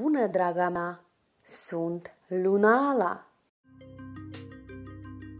bună, draga mea! Sunt Lunala!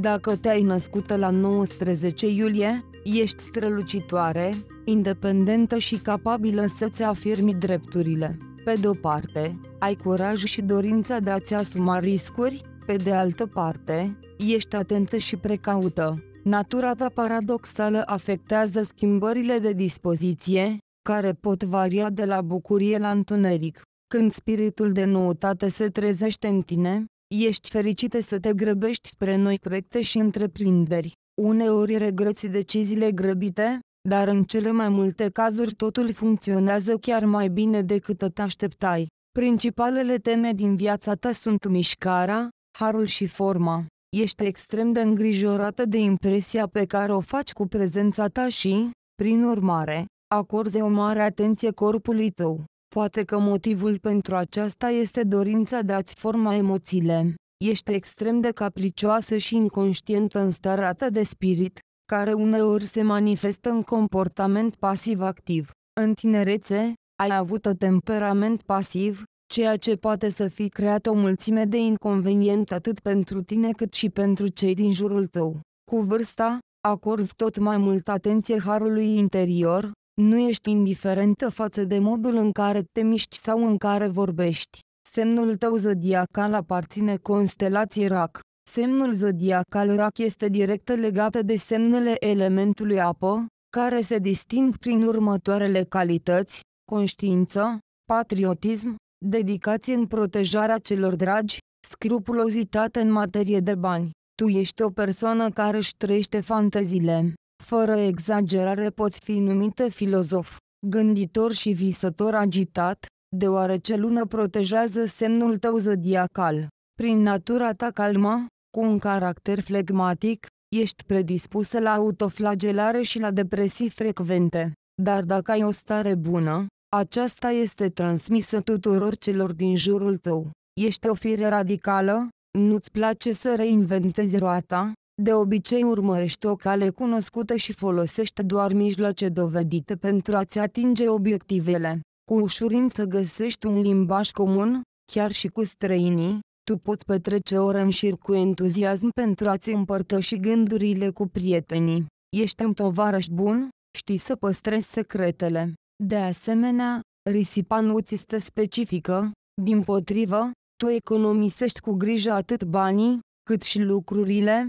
Dacă te-ai născută la 19 iulie, ești strălucitoare, independentă și capabilă să-ți afirmi drepturile. Pe de-o parte, ai curaj și dorința de a-ți asuma riscuri, pe de altă parte, ești atentă și precaută. Natura ta paradoxală afectează schimbările de dispoziție, care pot varia de la bucurie la întuneric. Când spiritul de noutate se trezește în tine, ești fericită să te grăbești spre noi proiecte și întreprinderi. Uneori regreți deciziile grăbite, dar în cele mai multe cazuri totul funcționează chiar mai bine decât te așteptai. Principalele teme din viața ta sunt mișcarea, harul și forma. Ești extrem de îngrijorată de impresia pe care o faci cu prezența ta și, prin urmare, acorzi o mare atenție corpului tău. Poate că motivul pentru aceasta este dorința de a-ți forma emoțiile. Ești extrem de capricioasă și inconștientă în starea de spirit, care uneori se manifestă în comportament pasiv-activ. În tinerețe, ai avut temperament pasiv, ceea ce poate să fi creat o mulțime de inconvenient atât pentru tine cât și pentru cei din jurul tău. Cu vârsta, acorzi tot mai mult atenție harului interior, nu ești indiferentă față de modul în care te miști sau în care vorbești. Semnul tău zodiacal aparține constelației RAC. Semnul zodiacal RAC este direct legat de semnele elementului apă, care se disting prin următoarele calități, conștiință, patriotism, dedicație în protejarea celor dragi, scrupulozitate în materie de bani. Tu ești o persoană care își trăiește fanteziile fără exagerare poți fi numită filozof, gânditor și visător agitat, deoarece lună protejează semnul tău zodiacal. Prin natura ta calmă, cu un caracter flegmatic, ești predispusă la autoflagelare și la depresii frecvente. Dar dacă ai o stare bună, aceasta este transmisă tuturor celor din jurul tău. Ești o fire radicală, nu-ți place să reinventezi roata, de obicei urmărești o cale cunoscută și folosește doar mijloace dovedite pentru a-ți atinge obiectivele. Cu ușurință găsești un limbaj comun, chiar și cu străinii, tu poți petrece ore în șir cu entuziasm pentru a-ți împărtăși gândurile cu prietenii. Ești un tovarăș bun, știi să păstrezi secretele. De asemenea, risipa nu ți este specifică, din potrivă, tu economisești cu grijă atât banii, cât și lucrurile,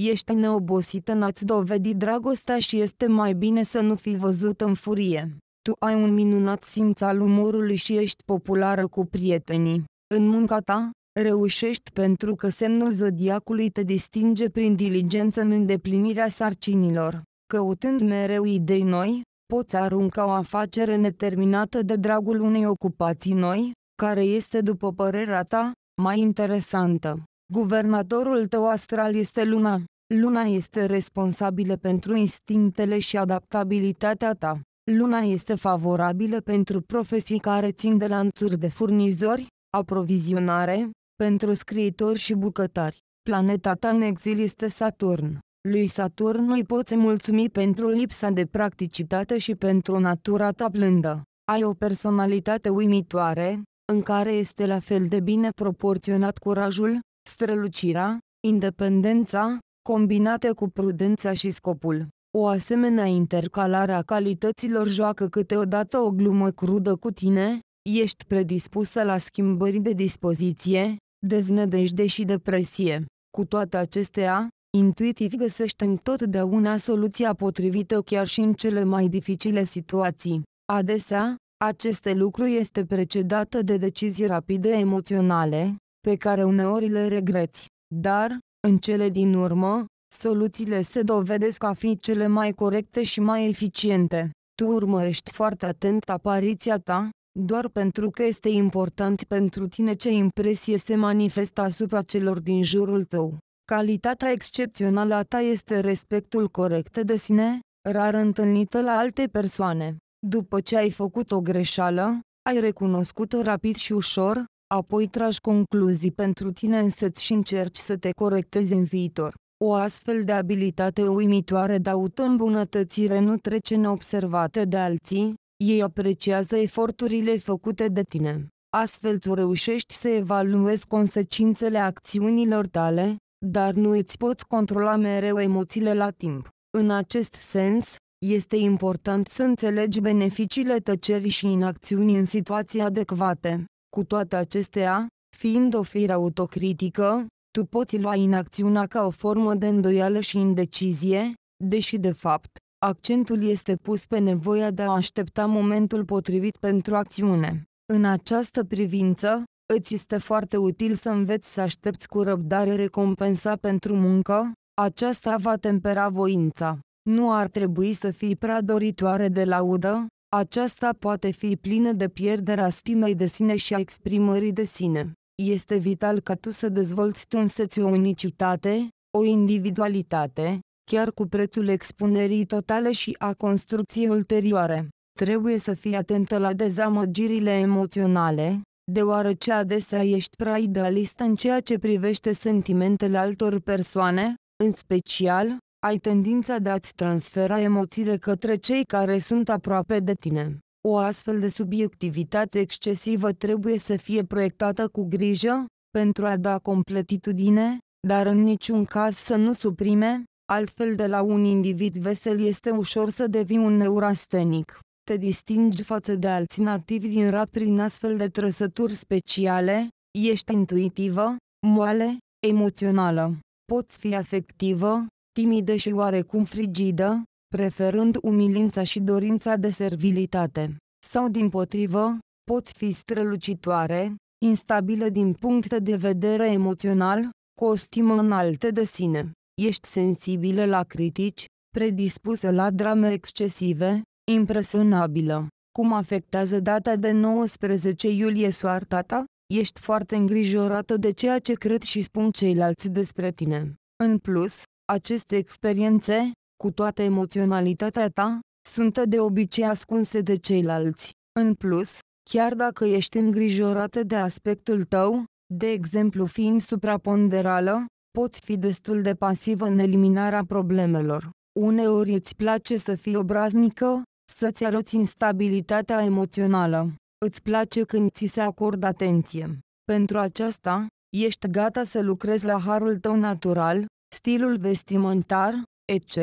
Ești neobosită n-ați dovedit dragostea și este mai bine să nu fi văzut în furie. Tu ai un minunat simț al umorului și ești populară cu prietenii. În munca ta, reușești pentru că semnul zodiacului te distinge prin diligență în îndeplinirea sarcinilor. Căutând mereu idei noi, poți arunca o afacere neterminată de dragul unei ocupații noi, care este după părerea ta, mai interesantă. Guvernatorul tău astral este luna. Luna este responsabilă pentru instinctele și adaptabilitatea ta. Luna este favorabilă pentru profesii care țin de lanțuri de furnizori, aprovizionare, pentru scriitori și bucătari. Planeta ta în exil este Saturn. Lui Saturn îi poți mulțumi pentru lipsa de practicitate și pentru natura ta blândă. Ai o personalitate uimitoare, în care este la fel de bine proporționat curajul, strălucirea, independența, combinate cu prudența și scopul. O asemenea intercalare a calităților joacă câteodată o glumă crudă cu tine, ești predispusă la schimbări de dispoziție, deznădejde și depresie. Cu toate acestea, intuitiv găsești întotdeauna soluția potrivită chiar și în cele mai dificile situații. Adesea, aceste lucru este precedată de decizii rapide emoționale, pe care uneori le regreți. Dar, în cele din urmă, soluțiile se dovedesc a fi cele mai corecte și mai eficiente. Tu urmărești foarte atent apariția ta, doar pentru că este important pentru tine ce impresie se manifestă asupra celor din jurul tău. Calitatea excepțională a ta este respectul corect de sine, rar întâlnită la alte persoane. După ce ai făcut o greșeală, ai recunoscut-o rapid și ușor, apoi tragi concluzii pentru tine însăți și încerci să te corectezi în viitor. O astfel de abilitate uimitoare de autoîmbunătățire nu trece neobservată de alții, ei apreciază eforturile făcute de tine. Astfel tu reușești să evaluezi consecințele acțiunilor tale, dar nu îți poți controla mereu emoțiile la timp. În acest sens, este important să înțelegi beneficiile tăcerii și inacțiunii în situații adecvate. Cu toate acestea, fiind o fire autocritică, tu poți lua inacțiunea ca o formă de îndoială și indecizie, deși de fapt, accentul este pus pe nevoia de a aștepta momentul potrivit pentru acțiune. În această privință, îți este foarte util să înveți să aștepți cu răbdare recompensa pentru muncă, aceasta va tempera voința. Nu ar trebui să fii prea doritoare de laudă, aceasta poate fi plină de pierderea stimei de sine și a exprimării de sine. Este vital ca tu să dezvolți tunseți o unicitate, o individualitate, chiar cu prețul expunerii totale și a construcției ulterioare. Trebuie să fii atentă la dezamăgirile emoționale, deoarece adesea ești prea idealist în ceea ce privește sentimentele altor persoane, în special, ai tendința de a-ți transfera emoțiile către cei care sunt aproape de tine. O astfel de subiectivitate excesivă trebuie să fie proiectată cu grijă, pentru a da completitudine, dar în niciun caz să nu suprime, altfel de la un individ vesel este ușor să devii un neurastenic. Te distingi față de alții nativi din rat prin astfel de trăsături speciale, ești intuitivă, moale, emoțională, poți fi afectivă, timidă și oarecum frigidă, preferând umilința și dorința de servilitate. Sau din potrivă, poți fi strălucitoare, instabilă din punct de vedere emoțional, cu o stimă înaltă de sine. Ești sensibilă la critici, predispusă la drame excesive, impresionabilă. Cum afectează data de 19 iulie soarta ta? Ești foarte îngrijorată de ceea ce cred și spun ceilalți despre tine. În plus, aceste experiențe, cu toată emoționalitatea ta, sunt de obicei ascunse de ceilalți. În plus, chiar dacă ești îngrijorată de aspectul tău, de exemplu fiind supraponderală, poți fi destul de pasivă în eliminarea problemelor. Uneori îți place să fii obraznică, să-ți arăți instabilitatea emoțională. Îți place când ți se acordă atenție. Pentru aceasta, ești gata să lucrezi la harul tău natural, stilul vestimentar, etc.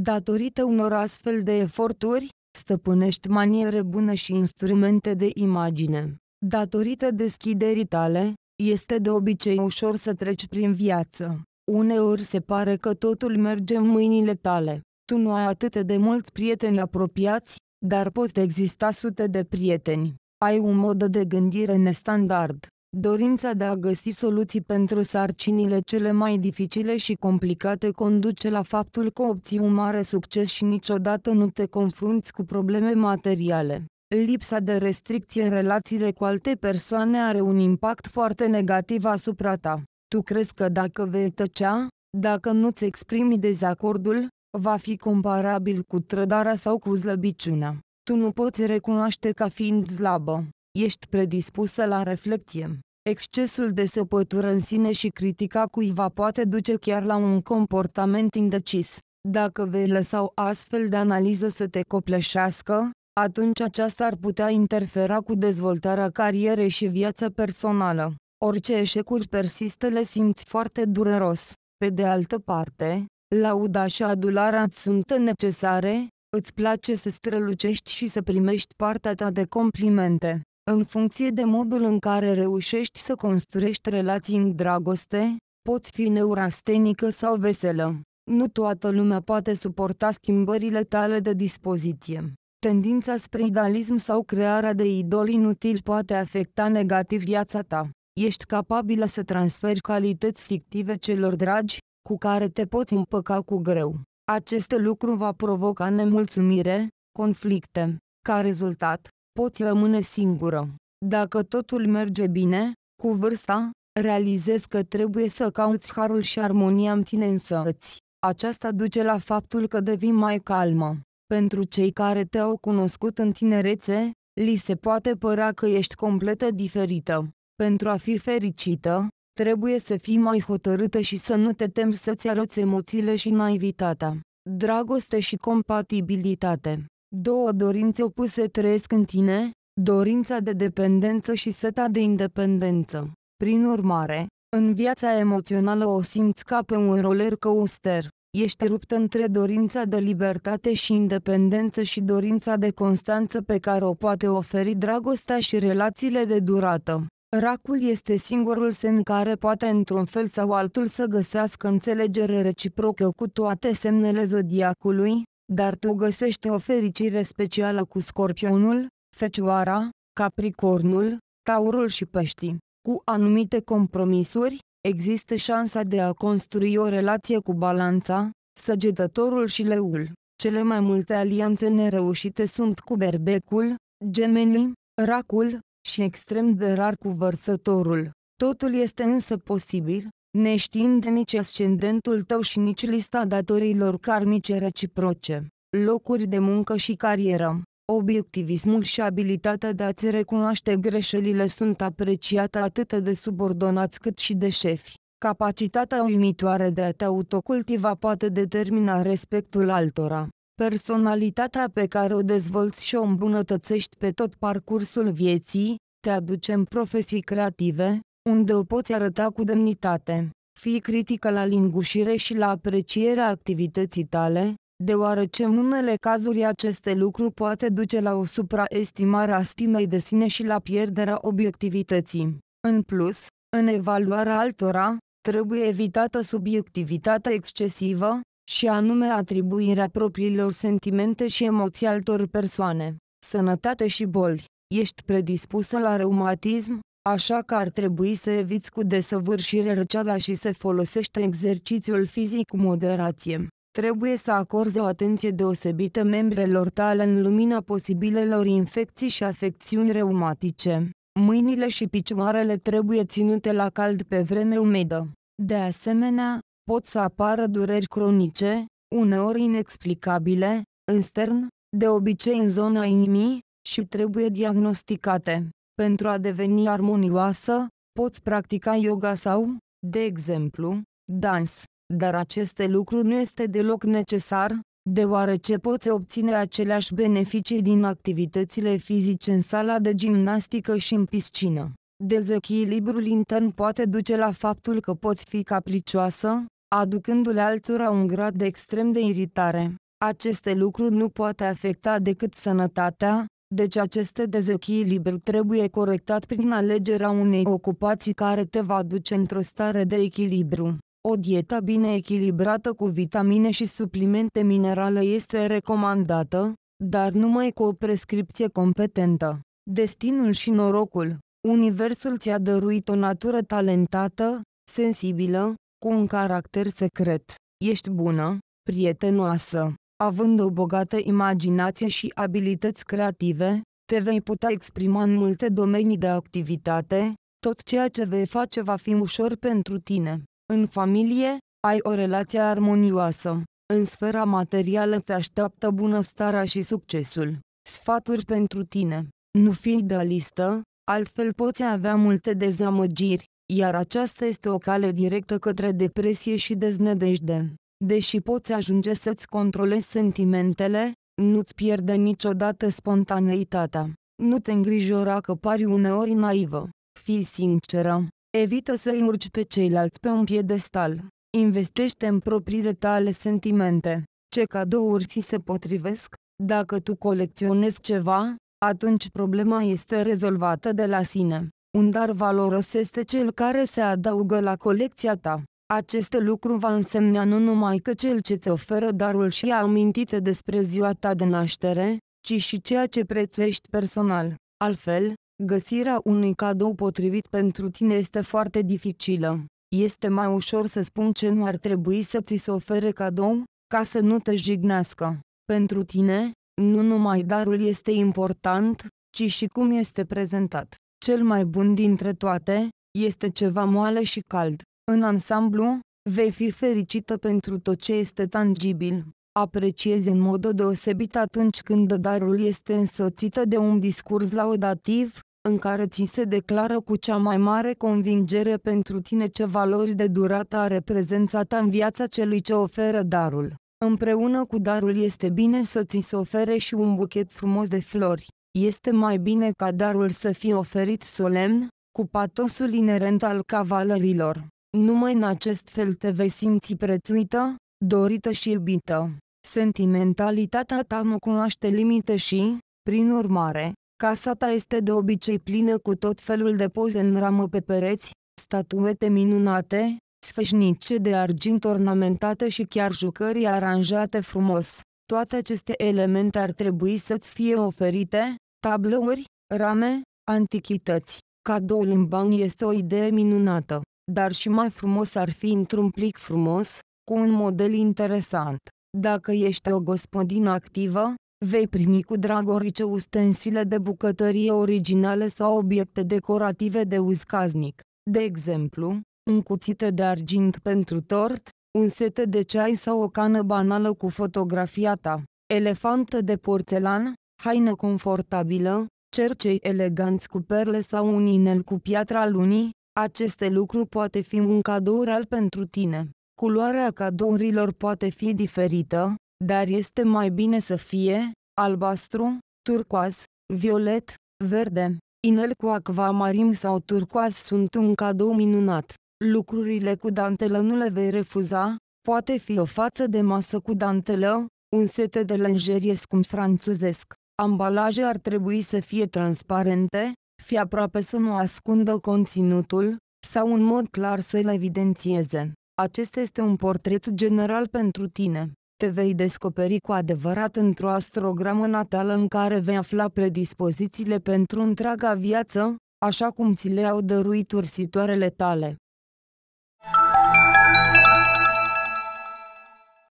Datorită unor astfel de eforturi, stăpânești maniere bune și instrumente de imagine. Datorită deschiderii tale, este de obicei ușor să treci prin viață. Uneori se pare că totul merge în mâinile tale. Tu nu ai atât de mulți prieteni apropiați, dar pot exista sute de prieteni. Ai un mod de gândire nestandard. Dorința de a găsi soluții pentru sarcinile cele mai dificile și complicate conduce la faptul că obții un mare succes și niciodată nu te confrunți cu probleme materiale. Lipsa de restricție în relațiile cu alte persoane are un impact foarte negativ asupra ta. Tu crezi că dacă vei tăcea, dacă nu-ți exprimi dezacordul, va fi comparabil cu trădarea sau cu slăbiciunea. Tu nu poți recunoaște ca fiind slabă. Ești predispusă la reflecție. Excesul de săpătură în sine și critica cuiva poate duce chiar la un comportament indecis. Dacă vei lăsa o astfel de analiză să te copleșească, atunci aceasta ar putea interfera cu dezvoltarea carierei și viața personală. Orice eșecuri persistă le simți foarte dureros. Pe de altă parte, lauda și adularea sunt necesare, îți place să strălucești și să primești partea ta de complimente. În funcție de modul în care reușești să construiești relații în dragoste, poți fi neurastenică sau veselă. Nu toată lumea poate suporta schimbările tale de dispoziție. Tendința spre idealism sau crearea de idoli inutili poate afecta negativ viața ta. Ești capabilă să transferi calități fictive celor dragi, cu care te poți împăca cu greu. Acest lucru va provoca nemulțumire, conflicte. Ca rezultat, poți rămâne singură. Dacă totul merge bine, cu vârsta, realizezi că trebuie să cauți harul și armonia în tine însăți. Aceasta duce la faptul că devii mai calmă. Pentru cei care te-au cunoscut în tinerețe, li se poate părea că ești completă diferită. Pentru a fi fericită, trebuie să fii mai hotărâtă și să nu te temi să-ți arăți emoțiile și naivitatea, dragoste și compatibilitate. Două dorințe opuse trăiesc în tine, dorința de dependență și seta de independență. Prin urmare, în viața emoțională o simți ca pe un roller coaster. Ești rupt între dorința de libertate și independență și dorința de constanță pe care o poate oferi dragostea și relațiile de durată. Racul este singurul semn care poate într-un fel sau altul să găsească înțelegere reciprocă cu toate semnele zodiacului, dar tu găsești o fericire specială cu scorpionul, fecioara, capricornul, taurul și peștii. Cu anumite compromisuri, există șansa de a construi o relație cu balanța, săgetătorul și leul. Cele mai multe alianțe nereușite sunt cu berbecul, gemenii, racul, și extrem de rar cu vărsătorul. Totul este însă posibil, neștiind nici ascendentul tău și nici lista datorilor karmice reciproce, locuri de muncă și carieră. Obiectivismul și abilitatea de a-ți recunoaște greșelile sunt apreciate atât de subordonați cât și de șefi. Capacitatea uimitoare de a te autocultiva poate determina respectul altora. Personalitatea pe care o dezvolți și o îmbunătățești pe tot parcursul vieții, te aduce în profesii creative, unde o poți arăta cu demnitate. Fii critică la lingușire și la aprecierea activității tale, deoarece în unele cazuri aceste lucruri poate duce la o supraestimare a stimei de sine și la pierderea obiectivității. În plus, în evaluarea altora, trebuie evitată subiectivitatea excesivă, și anume atribuirea propriilor sentimente și emoții altor persoane. Sănătate și boli. Ești predispusă la reumatism, așa că ar trebui să eviți cu desăvârșire răceala și să folosești exercițiul fizic cu moderație. Trebuie să acorzi o atenție deosebită membrelor tale în lumina posibilelor infecții și afecțiuni reumatice. Mâinile și picioarele trebuie ținute la cald pe vreme umedă. De asemenea, pot să apară dureri cronice, uneori inexplicabile, în stern, de obicei în zona inimii, și trebuie diagnosticate. Pentru a deveni armonioasă, poți practica yoga sau, de exemplu, dans, dar aceste lucruri nu este deloc necesar, deoarece poți obține aceleași beneficii din activitățile fizice în sala de gimnastică și în piscină. Dezechilibrul intern poate duce la faptul că poți fi capricioasă, aducându-le altora un grad de extrem de iritare. Aceste lucruri nu poate afecta decât sănătatea, deci acest dezechilibru trebuie corectat prin alegerea unei ocupații care te va duce într-o stare de echilibru. O dietă bine echilibrată cu vitamine și suplimente minerale este recomandată, dar numai cu o prescripție competentă. Destinul și norocul Universul ți-a dăruit o natură talentată, sensibilă, cu un caracter secret. Ești bună, prietenoasă, Având o bogată imaginație și abilități creative, te vei putea exprima în multe domenii de activitate, tot ceea ce vei face va fi ușor pentru tine. În familie, ai o relație armonioasă. În sfera materială te așteaptă bunăstarea și succesul. Sfaturi pentru tine. Nu fi idealistă, altfel poți avea multe dezamăgiri, iar aceasta este o cale directă către depresie și deznădejde. Deși poți ajunge să-ți controlezi sentimentele, nu-ți pierde niciodată spontaneitatea. Nu te îngrijora că pari uneori naivă. Fii sinceră. Evită să-i urci pe ceilalți pe un piedestal. Investește în propriile tale sentimente. Ce cadouri ți se potrivesc? Dacă tu colecționezi ceva, atunci problema este rezolvată de la sine. Un dar valoros este cel care se adaugă la colecția ta. Acest lucru va însemna nu numai că cel ce ți oferă darul și a amintite despre ziua ta de naștere, ci și ceea ce prețuiești personal. Altfel, găsirea unui cadou potrivit pentru tine este foarte dificilă. Este mai ușor să spun ce nu ar trebui să ți se ofere cadou, ca să nu te jignească. Pentru tine, nu numai darul este important, ci și cum este prezentat. Cel mai bun dintre toate, este ceva moale și cald. În ansamblu, vei fi fericită pentru tot ce este tangibil. Apreciezi în mod deosebit atunci când darul este însoțită de un discurs laudativ, în care ți se declară cu cea mai mare convingere pentru tine ce valori de durată are prezența ta în viața celui ce oferă darul. Împreună cu darul este bine să ți se ofere și un buchet frumos de flori. Este mai bine ca darul să fie oferit solemn, cu patosul inerent al cavalerilor. Numai în acest fel te vei simți prețuită, dorită și iubită. Sentimentalitatea ta nu cunoaște limite și, prin urmare, casa ta este de obicei plină cu tot felul de poze în ramă pe pereți, statuete minunate, sfășnice de argint ornamentate și chiar jucării aranjate frumos. Toate aceste elemente ar trebui să-ți fie oferite, tablouri, rame, antichități. Cadoul în bani este o idee minunată, dar și mai frumos ar fi într-un plic frumos, cu un model interesant. Dacă ești o gospodină activă, vei primi cu drag orice ustensile de bucătărie originale sau obiecte decorative de uz caznic. De exemplu, un cuțit de argint pentru tort, un set de ceai sau o cană banală cu fotografia ta, elefantă de porțelan, haină confortabilă, cercei eleganți cu perle sau un inel cu piatra lunii, aceste lucruri poate fi un cadou real pentru tine. Culoarea cadourilor poate fi diferită, dar este mai bine să fie albastru, turcoaz, violet, verde. Inel cu acvamarim sau turcoaz sunt un cadou minunat. Lucrurile cu dantelă nu le vei refuza, poate fi o față de masă cu dantelă, un set de lenjerie scump franțuzesc. Ambalaje ar trebui să fie transparente, fi aproape să nu ascundă conținutul, sau în mod clar să-l evidențieze. Acesta este un portret general pentru tine. Te vei descoperi cu adevărat într-o astrogramă natală în care vei afla predispozițiile pentru întreaga viață, așa cum ți le-au dăruit ursitoarele tale.